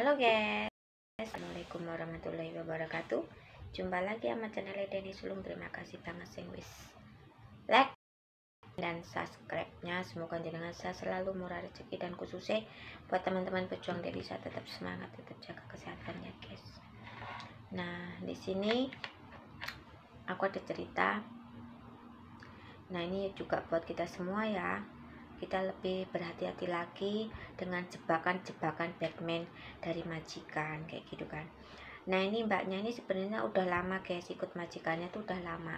Halo guys Assalamualaikum warahmatullahi wabarakatuh Jumpa lagi sama channel Denny Sulung Terima kasih banget sing wis Like dan subscribe-nya Semoga jenengan saya selalu murah rezeki Dan khususnya buat teman-teman pejuang dari Saya tetap semangat, tetap jaga kesehatan ya guys Nah di sini Aku ada cerita Nah ini juga buat kita semua ya kita lebih berhati-hati lagi dengan jebakan-jebakan Batman dari majikan kayak gitu kan nah ini mbaknya ini sebenarnya udah lama guys ikut majikannya tuh udah lama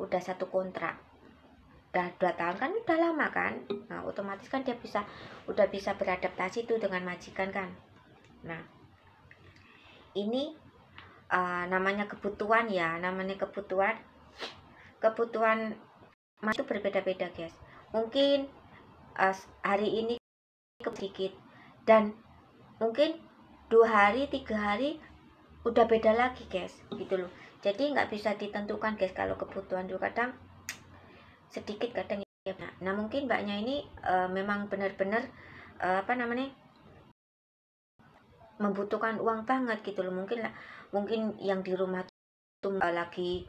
udah satu kontrak udah dua tahun kan udah lama kan nah otomatis kan dia bisa udah bisa beradaptasi tuh dengan majikan kan nah ini uh, namanya kebutuhan ya namanya kebutuhan kebutuhan itu berbeda-beda guys mungkin hari ini sedikit dan mungkin dua hari tiga hari udah beda lagi guys gitu loh jadi nggak bisa ditentukan guys kalau kebutuhan juga kadang sedikit kadang ya nah, nah mungkin mbaknya ini uh, memang benar-benar uh, apa namanya membutuhkan uang banget gitu loh mungkin lah mungkin yang di rumah tuh uh, eh,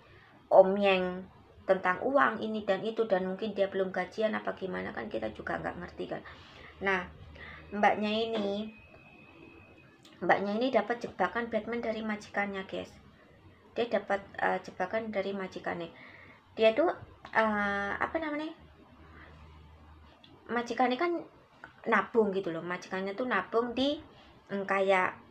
om yang tentang uang ini dan itu dan mungkin dia belum gajian apa gimana kan kita juga nggak ngerti kan nah mbaknya ini mbaknya ini dapat jebakan Batman dari majikannya guys dia dapat uh, jebakan dari majikannya dia tuh uh, apa namanya majikannya kan nabung gitu loh majikannya tuh nabung di mm, kayak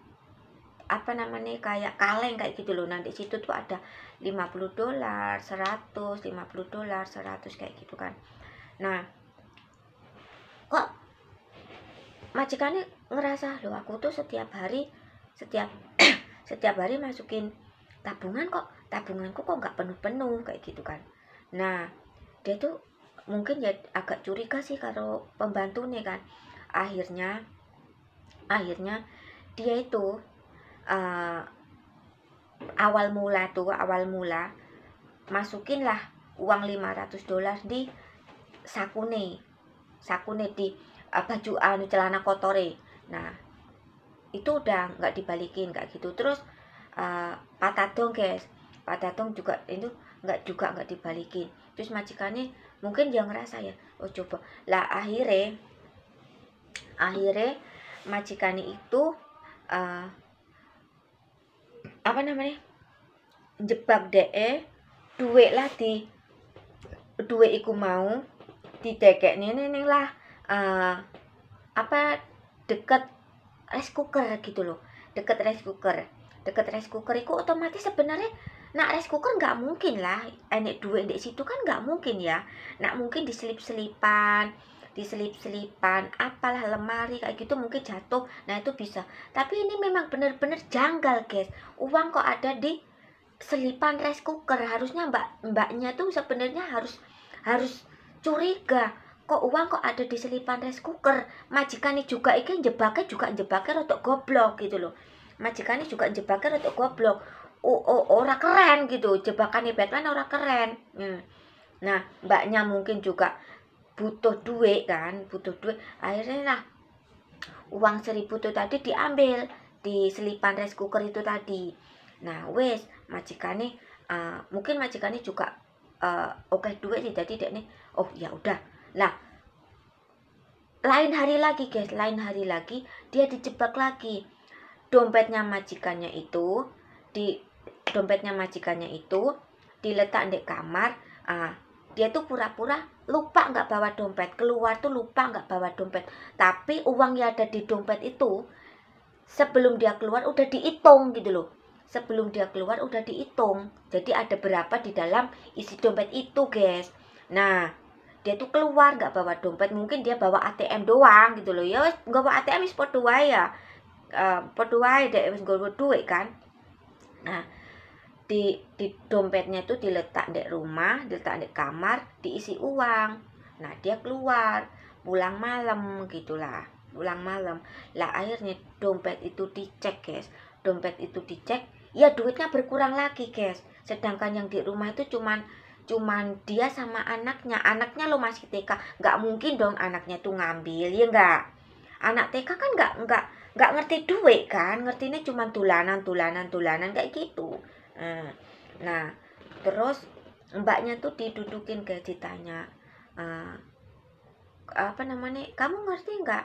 apa namanya kayak kaleng kayak gitu loh nanti situ tuh ada 50 dolar 100 50 dolar 100 kayak gitu kan nah kok majikannya ngerasa loh aku tuh setiap hari setiap setiap hari masukin tabungan kok tabunganku kok nggak penuh-penuh kayak gitu kan nah dia tuh mungkin ya agak curiga sih kalau pembantunya kan akhirnya akhirnya dia itu uh, awal mula tuh awal mula masukinlah uang 500 dolar di sakune sakune di uh, baju anu uh, celana kotore nah itu udah nggak dibalikin kayak gitu terus uh, patadong guys patatong juga itu nggak juga nggak dibalikin terus majikannya mungkin dia ngerasa ya oh coba lah akhirnya akhirnya majikannya itu uh, apa namanya jebak dee duit lah di duit iku mau di deket nih lah uh, apa deket rice cooker gitu loh deket rice cooker deket rice cooker itu otomatis sebenarnya nak rice cooker nggak mungkin lah enek duit di situ kan nggak mungkin ya nak mungkin diselip selipan diselip-selipan apalah lemari kayak gitu mungkin jatuh nah itu bisa tapi ini memang benar-benar janggal guys uang kok ada di selipan rice cooker harusnya mbak mbaknya tuh sebenarnya harus harus curiga kok uang kok ada di selipan rice cooker ini juga ini jebaknya juga jebaknya rotok goblok gitu loh majikan ini juga jebaknya rotok goblok oh, oh, ora keren gitu jebakannya Batman orang keren hmm. nah mbaknya mungkin juga butuh duit kan butuh duit akhirnya nah uang seribu itu tadi diambil di selipan rice cooker itu tadi nah wes majikannya uh, eh, mungkin majikan nih juga uh, oke okay, duit sih jadi dek nih oh ya udah lah lain hari lagi guys lain hari lagi dia dijebak lagi dompetnya majikannya itu di dompetnya majikannya itu diletak di kamar uh, dia tuh pura-pura lupa nggak bawa dompet keluar tuh lupa nggak bawa dompet tapi uang yang ada di dompet itu sebelum dia keluar udah dihitung gitu loh sebelum dia keluar udah dihitung jadi ada berapa di dalam isi dompet itu guys nah dia tuh keluar nggak bawa dompet mungkin dia bawa ATM doang gitu loh ya nggak bawa ATM is podo ya uh, podo deh wis duit kan nah di, di dompetnya itu diletak di rumah, diletak di kamar, diisi uang. Nah, dia keluar, pulang malam gitulah, pulang malam. Lah akhirnya dompet itu dicek, guys. Dompet itu dicek, ya duitnya berkurang lagi, guys. Sedangkan yang di rumah itu cuman cuman dia sama anaknya. Anaknya lo masih TK, nggak mungkin dong anaknya tuh ngambil, ya nggak? Anak TK kan nggak nggak nggak ngerti duit kan, ngertinya cuman tulanan, tulanan, tulanan kayak gitu. Nah, nah, terus mbaknya tuh didudukin kayak ditanya uh, apa namanya kamu ngerti nggak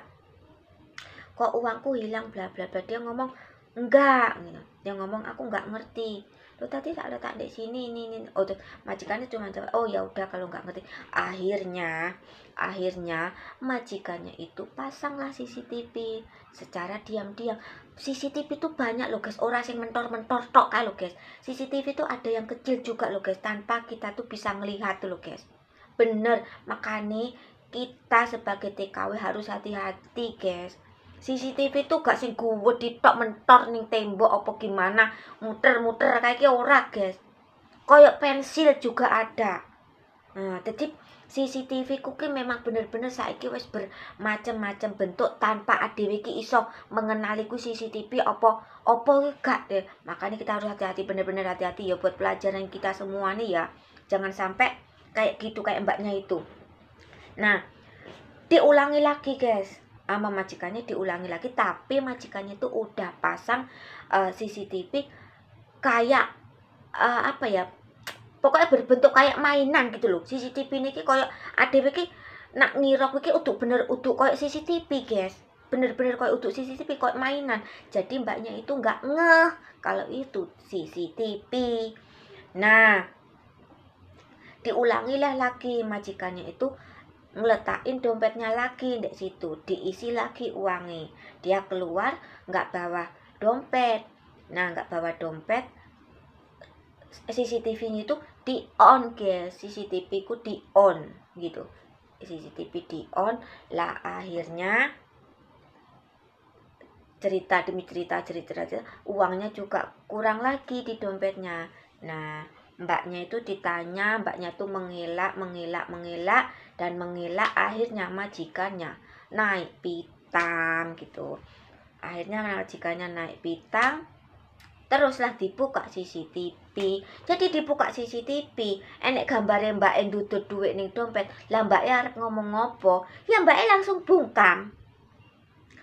kok uangku hilang bla bla bla dia ngomong enggak gitu. dia ngomong aku nggak ngerti lo tadi tak letak di sini ini ini oh tuh majikannya cuma jawab oh ya udah kalau nggak ngerti akhirnya akhirnya majikannya itu pasanglah CCTV secara diam-diam CCTV itu banyak loh guys orang yang mentor-mentor tok kalau guys CCTV itu ada yang kecil juga loh guys tanpa kita tuh bisa ngelihat tuh loh guys bener makanya kita sebagai TKW harus hati-hati guys CCTV itu gak sing gue ditok mentor nih tembok apa gimana muter-muter kayak ora guys koyok pensil juga ada nah jadi CCTV kuki memang bener-bener saiki wes bermacam-macam bentuk tanpa ada ki iso mengenali ku CCTV opo opo gak deh. Makanya kita harus hati-hati bener-bener hati-hati ya buat pelajaran kita semua nih ya. Jangan sampai kayak gitu kayak mbaknya itu. Nah, diulangi lagi guys sama majikannya diulangi lagi tapi majikannya itu udah pasang uh, eh, CCTV kayak uh, apa ya pokoknya berbentuk kayak mainan gitu loh CCTV ini kayak ada iki nak ngirok iki untuk bener untuk kayak CCTV guys bener-bener kayak untuk CCTV kayak mainan jadi mbaknya itu nggak ngeh kalau itu CCTV nah diulangilah lagi majikannya itu ngeletakin dompetnya lagi di situ diisi lagi uangnya dia keluar nggak bawa dompet nah nggak bawa dompet CCTV nya itu di on guys CCTV ku di on gitu CCTV di on lah akhirnya cerita demi cerita cerita cerita uangnya juga kurang lagi di dompetnya nah mbaknya itu ditanya mbaknya itu mengelak mengelak mengelak dan mengelak akhirnya majikannya naik pitang gitu akhirnya majikannya naik pitang teruslah dibuka CCTV jadi dibuka CCTV enek gambarnya mbak en dudut duit nih dompet lah mbak harus e ngomong ngopo ya mbak e langsung bungkam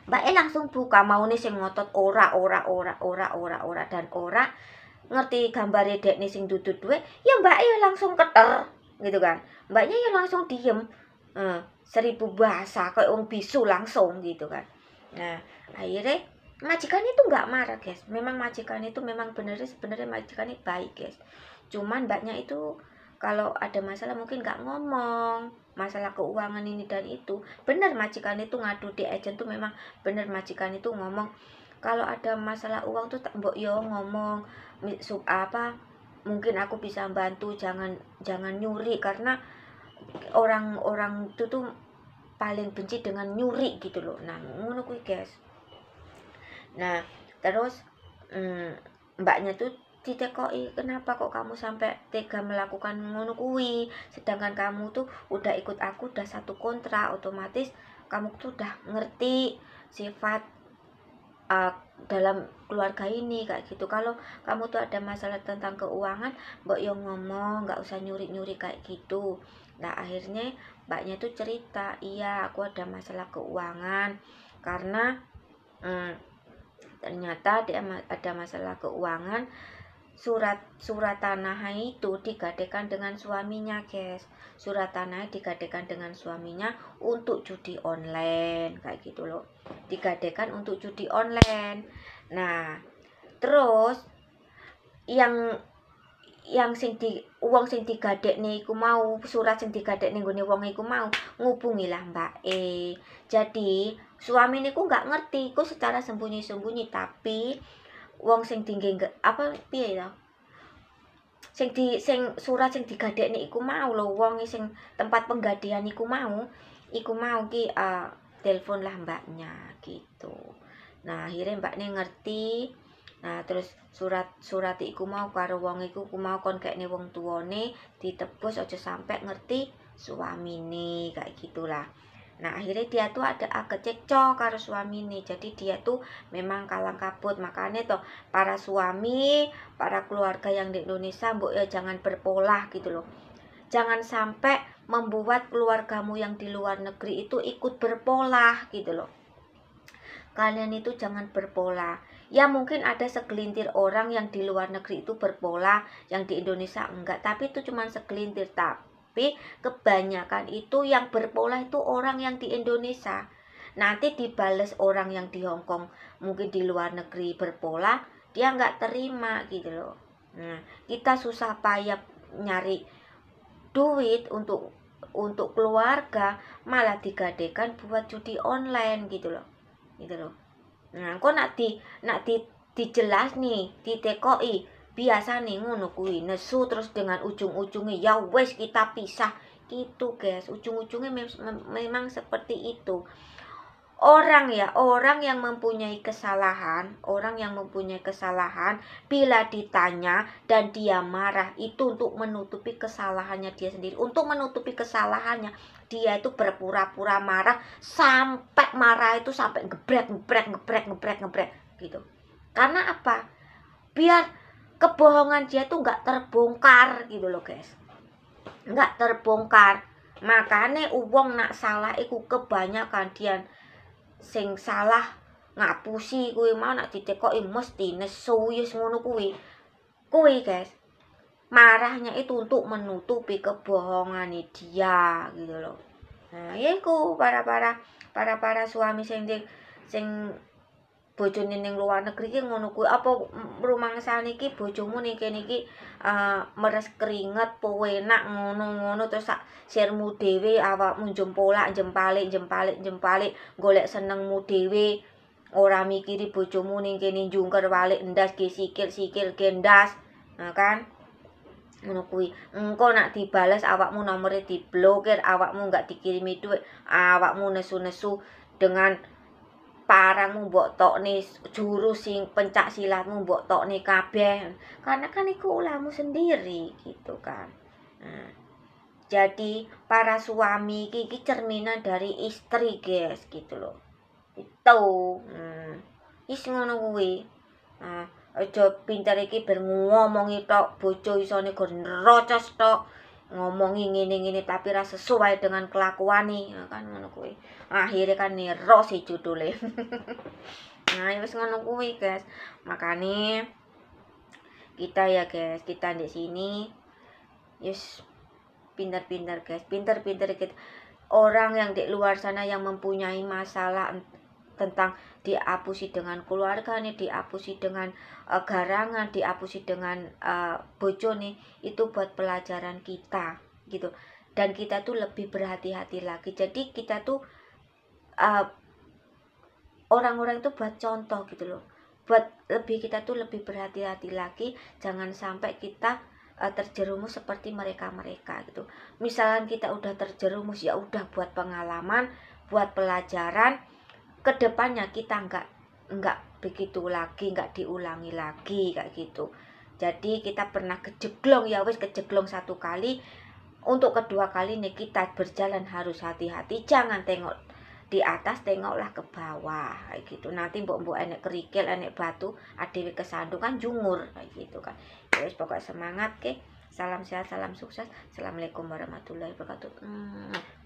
mbak e langsung buka mau nih sing ngotot ora ora ora ora ora ora dan ora ngerti gambar gambare nih sing duduk duwe ya mbak ya langsung keter gitu kan mbaknya e ya langsung diem uh, seribu bahasa kayak orang bisu langsung gitu kan nah akhirnya majikan itu nggak marah guys memang majikan itu memang benernya sebenarnya majikan itu baik guys cuman mbaknya e itu kalau ada masalah mungkin nggak ngomong masalah keuangan ini dan itu bener majikan itu ngadu di agent tuh memang bener majikan itu ngomong kalau ada masalah uang tuh mbok yo ngomong apa mungkin aku bisa bantu jangan jangan nyuri karena orang-orang itu tuh paling benci dengan nyuri gitu loh nah ngono kuwi guys nah terus mm, mbaknya tuh ditekoi kenapa kok kamu sampai tega melakukan ngono kuwi sedangkan kamu tuh udah ikut aku udah satu kontra otomatis kamu tuh udah ngerti sifat uh, dalam keluarga ini kayak gitu kalau kamu tuh ada masalah tentang keuangan mbak yang ngomong nggak usah nyuri nyuri kayak gitu nah akhirnya mbaknya tuh cerita iya aku ada masalah keuangan karena hmm, ternyata dia ada masalah keuangan surat surat tanah itu digadekan dengan suaminya guys surat tanah digadekan dengan suaminya untuk judi online kayak gitu loh digadekan untuk judi online nah terus yang yang sing di uang sing digadek iku mau surat sing digadek nih gue nih uang iku mau ngubungi lah mbak E jadi suami niku nggak ngerti ku secara sembunyi-sembunyi tapi wong sing tinggi apa piye ya sing di sing surat sing digadekne iku mau lho wong e sing tempat penggadean iku mau iku mau ki uh, lah mbaknya gitu nah akhirnya mbaknya ngerti nah terus surat surat iku mau karo wong iku ku mau kon kayak nih wong tuone ditebus aja sampai ngerti suami nih kayak gitulah Nah akhirnya dia tuh ada agak ah, cekcok karo suami nih Jadi dia tuh memang kalang kabut Makanya tuh para suami, para keluarga yang di Indonesia mbok ya jangan berpola gitu loh Jangan sampai membuat keluargamu yang di luar negeri itu ikut berpola gitu loh Kalian itu jangan berpola Ya mungkin ada segelintir orang yang di luar negeri itu berpola Yang di Indonesia enggak Tapi itu cuma segelintir Tapi tapi kebanyakan itu yang berpola itu orang yang di Indonesia nanti dibales orang yang di Hong Kong mungkin di luar negeri berpola dia nggak terima gitu loh nah kita susah payah nyari duit untuk untuk keluarga malah digadekan buat judi online gitu loh gitu loh nah kok nanti nanti dijelas nih di TKI biasa nih ngono kuwi nesu terus dengan ujung-ujungnya ya wes kita pisah gitu guys ujung-ujungnya mem memang seperti itu orang ya orang yang mempunyai kesalahan orang yang mempunyai kesalahan bila ditanya dan dia marah itu untuk menutupi kesalahannya dia sendiri untuk menutupi kesalahannya dia itu berpura-pura marah sampai marah itu sampai ngebrek ngebrek ngebrek ngebrek ngebrek gitu karena apa biar kebohongan dia tuh nggak terbongkar gitu loh guys enggak terbongkar makanya uang nak salah iku kebanyakan dia sing salah ngapusi kuwi mau nak ditekoki mesti nesu yus ngono kuwi kuwi guys marahnya itu untuk menutupi kebohongan dia gitu loh nah iku para para para para suami sing sing bojone ning luar negeri ki ngono kuwi apa rumangsa niki bojomu ning kene iki ah, meres keringet powenak ngono-ngono terus sak sirmu dhewe awakmu jempolak jempalik jempalik jempalik golek senengmu dhewe ora mikiri bojomu ning kene jungker walik ndas ge sikil-sikil gendas nah kan ngono kuwi engko nak dibales awakmu nomere diblokir awakmu enggak dikirimi duit awakmu nesu-nesu dengan parang mu mbok tokne jurus sing pencak silatmu mbok tokne kabeh karena kan iku ulamu sendiri gitu kan jadi para suami iki cerminan dari istri guys gitu loh itu hmm, wis ngono kuwi aja pinter iki ber tok bojo isone gor tok ngomongi ini ngene tapi rasa sesuai dengan kelakuan nih ya kan ngono kuwi akhirnya kan nih rosi judule nah ya wis ngono kuwi guys makanya kita ya guys kita di sini yes pinter-pinter guys pinter-pinter kita orang yang di luar sana yang mempunyai masalah tentang diapusi dengan keluarga nih, diapusi dengan uh, garangan, diapusi dengan uh, bojo nih, itu buat pelajaran kita gitu. Dan kita tuh lebih berhati-hati lagi. Jadi kita tuh eh, orang-orang itu buat contoh gitu loh. Buat lebih kita tuh lebih berhati-hati lagi, jangan sampai kita terjerumus seperti mereka-mereka gitu. Misalnya kita udah terjerumus ya udah buat pengalaman, buat pelajaran kedepannya kita nggak nggak begitu lagi nggak diulangi lagi kayak gitu jadi kita pernah kejeglong ya wes kejeglong satu kali untuk kedua kali ini kita berjalan harus hati-hati jangan tengok di atas tengoklah ke bawah kayak gitu nanti mbok mbok enek kerikil enek batu adewi kesandung kan jungur kayak gitu kan ya wes pokok semangat ke salam sehat salam sukses assalamualaikum warahmatullahi wabarakatuh hmm.